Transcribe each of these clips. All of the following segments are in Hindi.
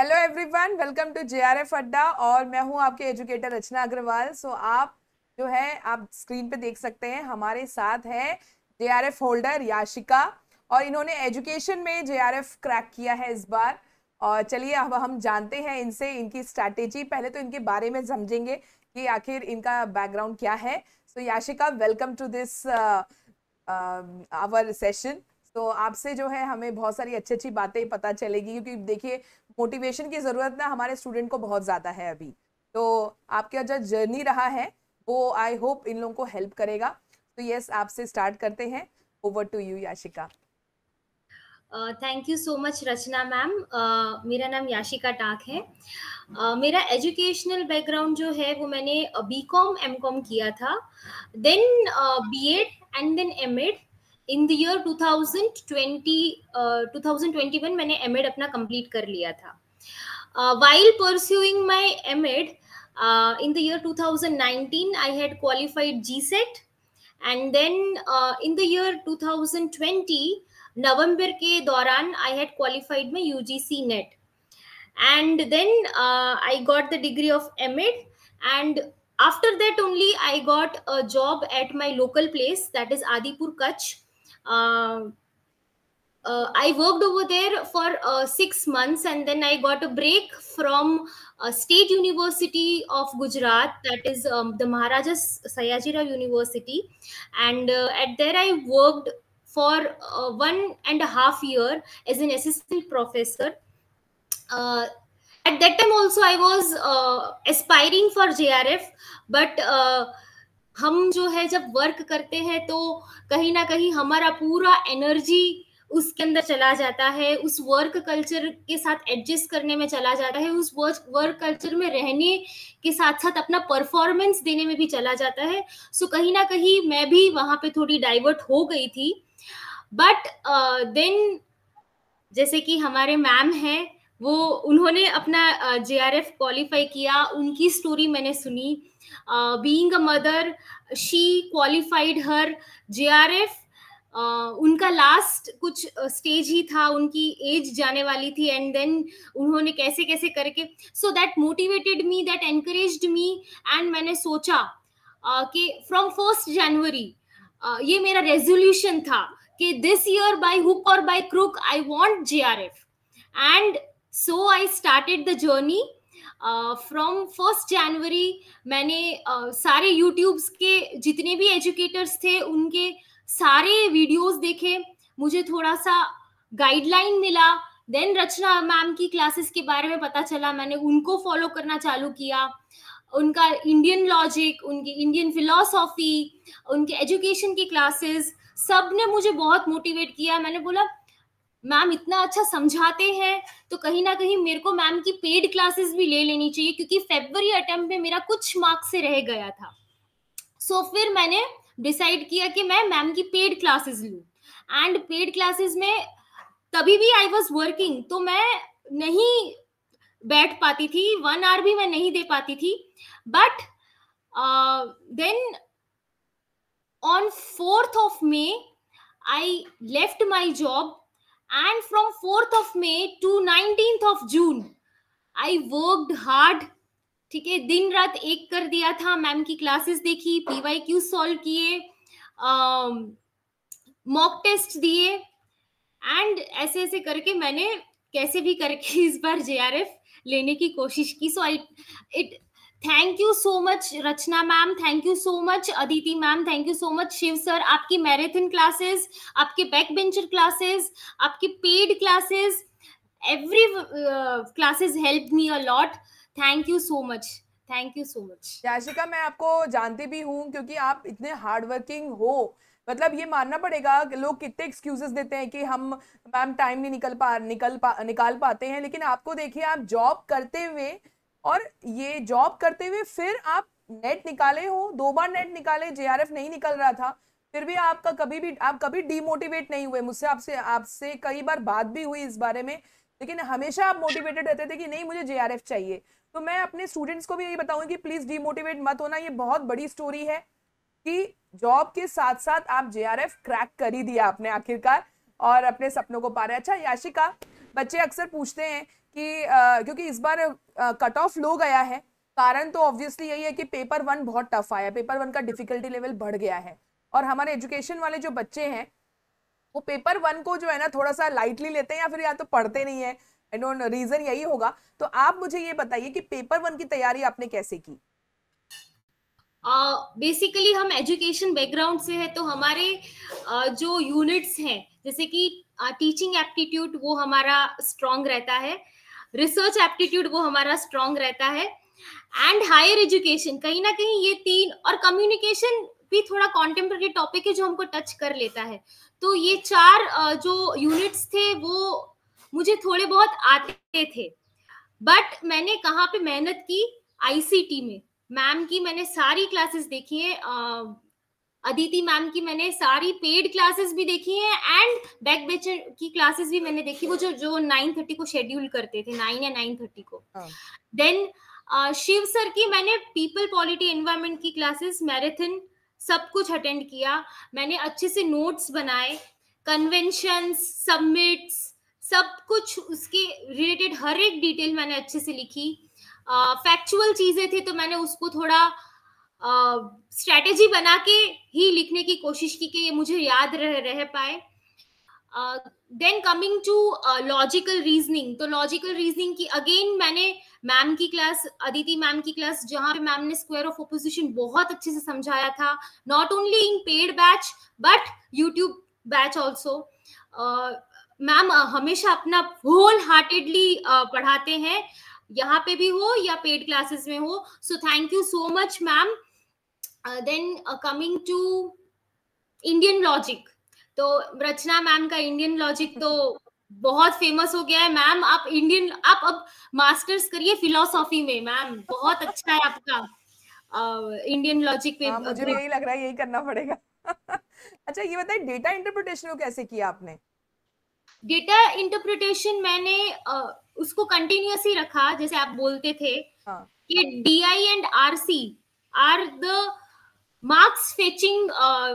Hello everyone welcome to JRF Adda और मैं हूं आपके एजुकेटर रचना अग्रवाल सो आप जो है आप स्क्रीन पे देख सकते हैं हमारे साथ है जेआरएफ होल्डर याशिका और इन्होंने एजुकेशन में जेआरएफ क्रैक किया है इस बार और चलिए अब हम जानते हैं इनसे इनकी स्ट्रैटेजी पहले तो इनके बारे में समझेंगे कि आखिर इनका बैकग्राउंड क्या है so so, Yashika welcome to this our session तो आपसे जो है हमें बहुत सारी अच्छी अच्छी बातें पता चलेगी क्योंकि देखिए मोटिवेशन की ज़रूरत ना हमारे स्टूडेंट को बहुत ज़्यादा है अभी तो आपका जो जर्नी रहा है वो आई होप इन लोगों को हेल्प करेगा तो यस आपसे स्टार्ट करते हैं over to you Yashika thank you so much Rachna ma'am मेरा नाम याशिका टाक है मेरा एजुकेशनल बैकग्राउंड जो है वो मैंने बी कॉम एम कॉम किया था then B Ed and then M Ed in the year thousand twenty one मैंने एम एड अपना कंप्लीट कर लिया था Uh, while pursuing my EMED uh, in the year 2019, I had qualified GSET. And then uh, in the year 2020, November ke Doran, I had qualified my UGC NET. And then uh, I got the degree of EMED. And after that only, I got a job at my local place, that is Adipur Kutch. Uh, uh, I worked over there for uh, six months and then I got a break from uh, State University of Gujarat, that is um, the Maharaja Sayajira University. And uh, at there I worked for uh, one and a half year as an assistant professor. at that time also I was aspiring for JRF, but हम जो है जब वर्क करते हैं तो कहीं ना कहीं हमारा पूरा एनर्जी उसके अंदर चला जाता है उस वर्क कल्चर के साथ एडजस्ट करने में चला जाता है उस वर्क वर्क कल्चर में रहने के साथ साथ अपना परफॉर्मेंस देने में भी चला जाता है सो so, कहीं ना कहीं मैं भी वहाँ पे थोड़ी डाइवर्ट हो गई थी बट देन uh, जैसे कि हमारे मैम हैं वो उन्होंने अपना जे आर एफ क्वालिफाई किया उनकी स्टोरी मैंने सुनी being a mother she qualified her J R F Uh, उनका लास्ट कुछ स्टेज uh, ही था उनकी एज जाने वाली थी एंड देन उन्होंने कैसे कैसे करके so that motivated me that encourage me and मैंने सोचा uh, कि फ्रॉम फर्स्ट जनवरी ये मेरा रेजोल्यूशन था कि दिस ईयर बाय हुक और by crook I want JRF and so I started the journey from first January मैंने uh, सारे यूट्यूब्स के जितने भी एजुकेटर्स थे उनके uh, सारे वीडियोस देखे मुझे थोड़ा सा गाइडलाइन मिला देन रचना मैम की क्लासेस के बारे में पता चला मैंने उनको फॉलो करना चालू किया उनका इंडियन लॉजिक उनकी इंडियन फिलोसॉफी उनके एजुकेशन की क्लासेस सब ने मुझे बहुत मोटिवेट किया मैंने बोला मैम इतना अच्छा समझाते हैं तो कहीं ना कहीं मेरे को मैम की पेड क्लासेस भी ले लेनी चाहिए क्योंकि फेबर अटेम्प्ट में मेरा कुछ मार्क्स से रह गया था सो so, फिर मैंने डिसाइड किया कि मैं मैम की पेड क्लासेस लू एंड पेड क्लासेस में तभी भी आई वॉज वर्किंग तो मैं नहीं बैठ पाती थी वन आवर भी मैं नहीं दे पाती थी but then on fourth of May I left my job and from fourth of May to nineteen of June I worked hard ठीक है दिन रात एक कर दिया था मैम की क्लासेस देखी पीवाई क्यू सॉल्व किए मॉक टेस्ट दिए एंड ऐसे ऐसे करके मैंने कैसे भी करके इस बार एफ लेने की कोशिश की so I it thank you so much Rachna ma'am thank you so much Aditi ma'am thank you so much Shiv sir आपकी मैराथन क्लासेस आपके बैक बेंचर क्लासेस आपके paid classes every classes help me a lot thank you so much thank you so much Yashika मैं आपको जानती भी हूँ क्योंकि आप इतने हार्डवर्किंग हो मतलब ये मानना पड़ेगा लोग कितने एक्सक्यूजेस देते हैं कि हम मैम टाइम नहीं निकल पा निकल पा निकाल पाते हैं लेकिन आपको देखिए आप जॉब करते हुए और ये जॉब करते हुए फिर आप नेट निकाले हो दो बार नेट निकाले जेआरएफ नहीं निकल रहा था फिर भी आपका कभी भी आप कभी डीमोटिवेट नहीं हुए मुझसे आपसे आपसे कई बार बात भी हुई इस बारे में लेकिन हमेशा आप मोटिवेटेड रहते थे कि नहीं मुझे जे चाहिए तो मैं अपने स्टूडेंट्स को भी यही बताऊंगी कि प्लीज़ डीमोटिवेट मत होना ये बहुत बड़ी स्टोरी है कि जॉब के साथ साथ आप जे क्रैक कर ही दिया आपने आखिरकार और अपने सपनों को पा रहे अच्छा याशिका बच्चे अक्सर पूछते हैं कि आ, क्योंकि इस बार कट ऑफ लो गया है कारण तो ऑब्वियसली यही है कि पेपर वन बहुत टफ आया पेपर वन का डिफिकल्टी लेवल बढ़ गया है और हमारे एजुकेशन वाले जो बच्चे हैं वो पेपर वन को जो है ना थोड़ा सा लाइटली लेते हैं या फिर या तो पढ़ते नहीं है आई डोंट रीजन यही होगा तो आप मुझे ये बताइए कि पेपर वन की तैयारी आपने कैसे की बेसिकली uh, हम एजुकेशन बैकग्राउंड से है तो हमारे uh, जो यूनिट्स हैं जैसे कि टीचिंग uh, एप्टीट्यूड वो हमारा स्ट्रांग रहता है रिसर्च एप्टीट्यूड वो हमारा स्ट्रांग रहता है एंड हायर एजुकेशन कहीं ना कहीं ये तीन और कम्युनिकेशन भी थोड़ा कॉन्टेम्प्रेरी टॉपिक है जो हमको टच कर लेता है तो ये चार uh, जो यूनिट्स थे वो मुझे थोड़े बहुत आते थे बट मैंने कहाँ पे मेहनत की आईसीटी में मैम की मैंने सारी क्लासेस देखी है अदिति मैम की मैंने सारी पेड क्लासेस भी देखी है एंड बैक बेचर की क्लासेस भी मैंने देखी वो जो जो नाइन थर्टी को शेड्यूल करते थे नाइन या नाइन थर्टी को देन हाँ। शिव सर की मैंने पीपल पॉलिटी एनवायरमेंट की क्लासेस मैराथन सब कुछ अटेंड किया मैंने अच्छे से नोट्स बनाए कन्वेंशन सबमिट्स सब कुछ उसके रिलेटेड हर एक डिटेल मैंने अच्छे से लिखी फैक्चुअल चीजें थी तो मैंने उसको थोड़ा स्ट्रेटेजी बना के ही लिखने की कोशिश की कि ये मुझे याद रह रह पाए then coming to logical reasoning तो लॉजिकल रीजनिंग की अगेन मैंने मैम की क्लास अदिति मैम की क्लास जहां पे मैम ने स्क्वायर ऑफ ऑपोजिशन बहुत अच्छे से समझाया था not only in paid batch but YouTube batch also ma'am हमेशा अपना होल हार्टेडली पढ़ाते हैं यहाँ पे भी हो या पेड क्लासेस में हो so thank you so much ma'am then coming to Indian logic तो रचना मैम का इंडियन लॉजिक तो बहुत फेमस हो गया है मैम आप इंडियन आप अब मास्टर्स करिए फिलोसॉफी में मैम बहुत अच्छा है आपका इंडियन लॉजिक में मुझे तो यही लग रहा है यही करना पड़ेगा अच्छा ये बताइए डेटा इंटरप्रिटेशन को कैसे किया आपने डेटा इंटरप्रिटेशन मैंने uh, उसको कंटिन्यूस ही रखा जैसे आप बोलते थे हाँ. कि D I and R C are the marks fetching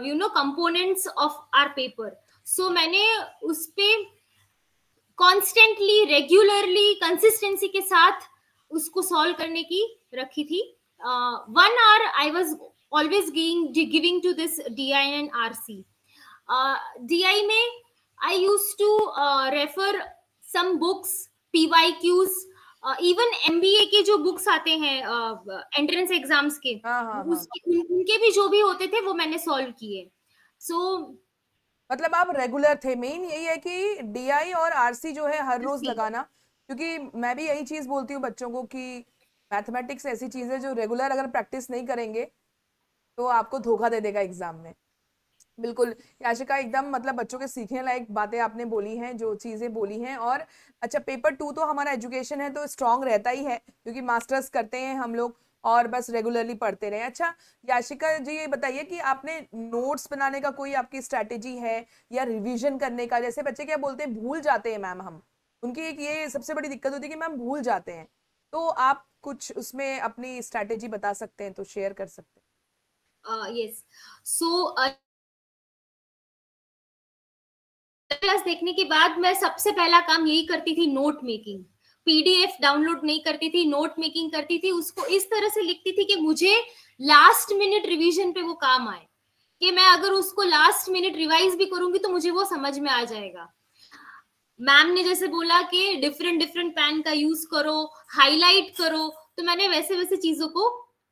you know components of our paper so मैंने उस पर कॉन्स्टेंटली रेगुलरली कंसिस्टेंसी के साथ उसको सॉल्व करने की रखी थी one hour I was always giving to this D I and R C D I में I used to uh, refer some books, PYQs, even M B A के जो बुक्स आते हैं एंट्रेंस uh, एग्जाम्स के हाँ, हाँ, हाँ। उसके, उनके भी जो भी होते थे वो मैंने सॉल्व किए सो so, मतलब आप रेगुलर थे मेन यही है कि डीआई और आरसी जो है हर रोज लगाना क्योंकि मैं भी यही चीज बोलती हूँ बच्चों को कि मैथमेटिक्स ऐसी चीज है जो रेगुलर अगर प्रैक्टिस नहीं करेंगे तो आपको धोखा दे देगा एग्जाम में बिल्कुल याशिका एकदम मतलब बच्चों के सीखने लायक बातें आपने बोली हैं जो चीज़ें बोली हैं और अच्छा पेपर टू तो हमारा एजुकेशन है तो स्ट्रांग रहता ही है क्योंकि मास्टर्स करते हैं हम लोग और बस रेगुलरली पढ़ते रहे अच्छा याशिका जी ये बताइए कि आपने नोट्स बनाने का कोई आपकी स्ट्रैटेजी है या रिविजन करने का जैसे बच्चे क्या बोलते हैं भूल जाते हैं मैम हम उनकी एक ये सबसे बड़ी दिक्कत होती है कि मैम भूल जाते हैं तो आप कुछ उसमें अपनी स्ट्रैटेजी बता सकते हैं तो शेयर कर सकते हैं yes uh, so uh, class देखने के बाद मैं सबसे पहला काम यही करती थी नोट मेकिंग पीडीएफ डाउनलोड नहीं करती थी नोट मेकिंग करती थी उसको इस तरह से लिखती थी कि मुझे लास्ट मिनट रिवीजन पे वो काम आए कि मैं अगर उसको लास्ट मिनट रिवाइज भी करूंगी तो मुझे वो समझ में आ जाएगा मैम ने जैसे बोला कि डिफरेंट डिफरेंट पैन का यूज करो हाईलाइट करो तो मैंने वैसे वैसे चीजों को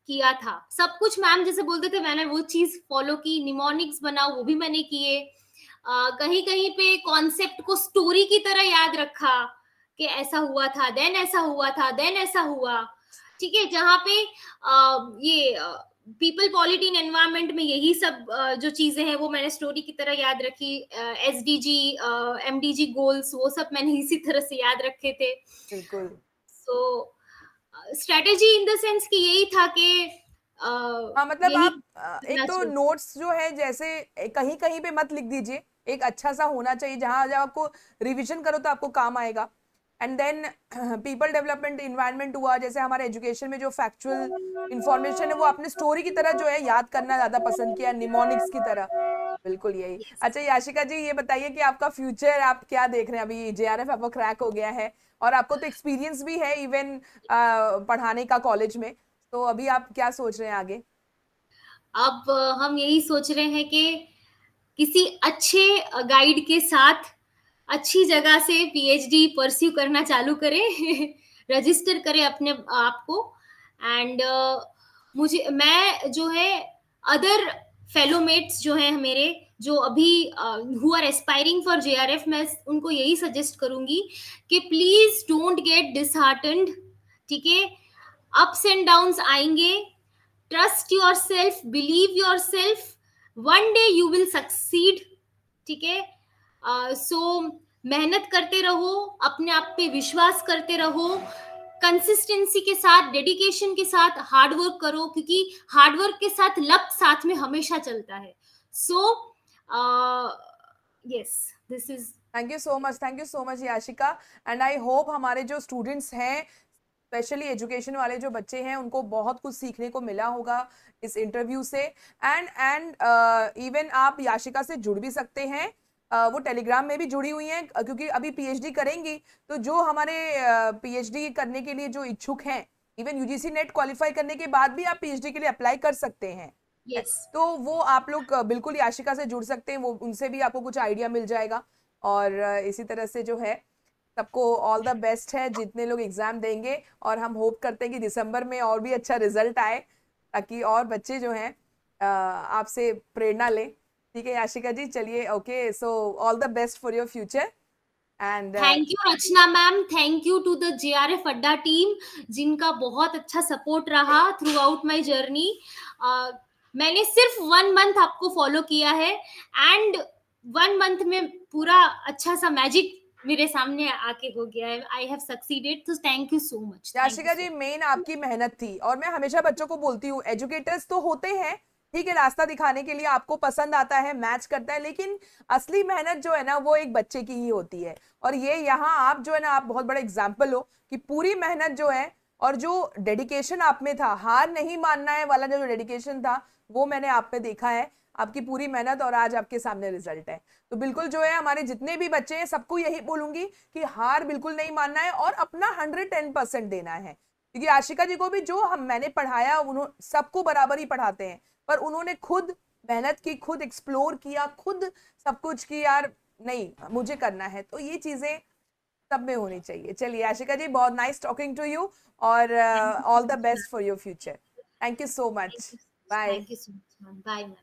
किया था सब कुछ मैम जैसे बोलते थे मैंने वो चीज फॉलो की निमोनिक्स बनाओ वो भी मैंने किए कहीं कहीं पे कॉन्सेप्ट को स्टोरी की तरह याद रखा कि ऐसा हुआ था देन ऐसा हुआ था देन ऐसा हुआ ठीक है जहाँ पे आ, ये पीपल पॉलिटी इन एनवायरमेंट में यही सब आ, जो चीजें हैं वो मैंने स्टोरी की तरह याद रखी S D G M D G goals वो सब मैंने इसी तरह से याद रखे थे so strategy in the sense कि यही था कि आ, हाँ, मतलब आप एक तो नोट्स जो है जैसे कहीं कहीं पे मत लिख दीजिए एक अच्छा सा होना चाहिए जहाँ जब आपको रिविजन करो तो आपको काम आएगा and then people development environment हुआ जैसे हमारे एजुकेशन में जो फैक्चुअल इन्फॉर्मेशन है वो अपने स्टोरी की तरह जो है याद करना ज़्यादा पसंद किया निमोनिक्स की तरह बिल्कुल यही अच्छा याशिका जी ये बताइए कि आपका फ्यूचर आप क्या देख रहे हैं अभी जे आर एफ आपको क्रैक हो गया है और आपको तो एक्सपीरियंस भी है इवन पढ़ाने का कॉलेज में तो अभी आप क्या सोच रहे हैं आगे अब हम यही सोच रहे हैं कि किसी अच्छे गाइड के साथ अच्छी जगह से पीएचडी परस्यू करना चालू करें रजिस्टर करें अपने आप को एंड uh, मुझे मैं जो है अदर फेलोमेट्स जो हैं मेरे जो अभी who are aspiring for J R F मैं उनको यही सजेस्ट करूंगी कि प्लीज डोंट गेट डिसहार्टेंड ठीक है अप्स एंड डाउन्स आएंगे trust yourself believe yourself one day you will succeed ठीक है सो मेहनत करते रहो अपने आप पे विश्वास करते रहो कंसिस्टेंसी के साथ डेडिकेशन के साथ हार्डवर्क करो क्योंकि हार्डवर्क के साथ लक साथ में हमेशा चलता है so yes this is thank you so much thank you so much Yashika and I hope हमारे जो स्टूडेंट्स हैं स्पेशली एजुकेशन वाले जो बच्चे हैं उनको बहुत कुछ सीखने को मिला होगा इस इंटरव्यू से एंड एंड इवन आप याशिका से जुड़ भी सकते हैं uh, वो टेलीग्राम में भी जुड़ी हुई हैं क्योंकि अभी पीएचडी करेंगी तो जो हमारे पीएचडी uh, करने के लिए जो इच्छुक हैं इवन यूजीसी नेट क्वालिफाई करने के बाद भी आप पीएचडी के लिए अप्लाई कर सकते हैं yes. तो वो आप लोग uh, बिल्कुल याशिका से जुड़ सकते हैं वो उनसे भी आपको कुछ आइडिया मिल जाएगा और uh, इसी तरह से जो है सबको ऑल द बेस्ट है जितने लोग एग्ज़ाम देंगे और हम होप करते हैं कि दिसंबर में और भी अच्छा रिजल्ट आए ताकि और बच्चे जो हैं आपसे प्रेरणा लें ठीक है याशिका जी चलिए okay so all the best for your future and thank you Rachna ma'am thank you to the J R F Adda team जिनका बहुत अच्छा सपोर्ट रहा थ्रू आउट माई जर्नी मैंने सिर्फ वन मंथ आपको फॉलो किया है एंड वन मंथ में पूरा अच्छा सा मैजिक मेरे सामने आके हो गया है आई हैव सक्सीडेड तो thank you so much Rashika ji main आपकी मेहनत थी और मैं हमेशा बच्चों को बोलती हूँ एजुकेटर्स तो होते हैं ठीक है रास्ता दिखाने के लिए आपको पसंद आता है मैच करता है लेकिन असली मेहनत जो है ना वो एक बच्चे की ही होती है और ये यहाँ आप जो है ना आप बहुत बड़े एग्जाम्पल हो कि पूरी मेहनत जो है और जो डेडिकेशन आप में था हार नहीं मानना है वाला जो डेडिकेशन था वो मैंने आप पे देखा है आपकी पूरी मेहनत और आज आपके सामने रिजल्ट है तो बिल्कुल जो है हमारे जितने भी बच्चे हैं सबको यही बोलूंगी कि हार बिल्कुल नहीं मानना है और अपना हंड्रेड टेन परसेंट देना है क्योंकि आशिका जी को भी जो हम मैंने पढ़ाया उन्होंने सबको बराबर ही पढ़ाते हैं पर उन्होंने खुद मेहनत की खुद एक्सप्लोर किया खुद सब कुछ की यार नहीं मुझे करना है तो ये चीज़ें सब में होनी चाहिए चलिए आशिका जी बहुत नाइस टॉकिंग टू यू और all the best for your future thank you so much bye bye